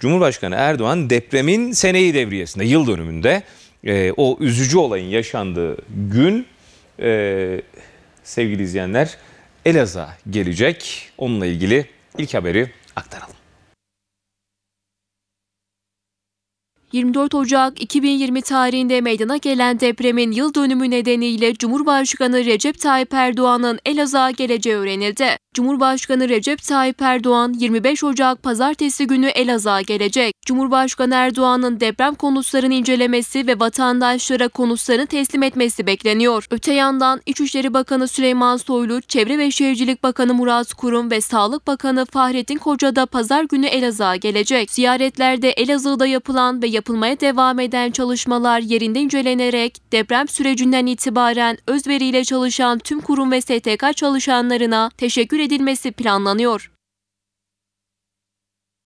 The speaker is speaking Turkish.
Cumhurbaşkanı Erdoğan depremin seneyi devriyesinde, yıl dönümünde e, o üzücü olayın yaşandığı gün e, sevgili izleyenler Elazığ'a gelecek. Onunla ilgili ilk haberi aktaralım. 24 Ocak 2020 tarihinde meydana gelen depremin yıl dönümü nedeniyle Cumhurbaşkanı Recep Tayyip Erdoğan'ın Elazığ'a geleceği öğrenildi. Cumhurbaşkanı Recep Tayyip Erdoğan 25 Ocak pazartesi günü Elazığ'a gelecek. Cumhurbaşkanı Erdoğan'ın deprem konutlarını incelemesi ve vatandaşlara konutlarını teslim etmesi bekleniyor. Öte yandan İçişleri Bakanı Süleyman Soylu, Çevre ve Şehircilik Bakanı Murat Kurum ve Sağlık Bakanı Fahrettin Koca da pazar günü Elazığ'a gelecek. Ziyaretlerde Elazığ'da yapılan ve yapılmaya devam eden çalışmalar yerinde incelenerek deprem sürecinden itibaren özveriyle çalışan tüm kurum ve STK çalışanlarına teşekkür edilmesi planlanıyor.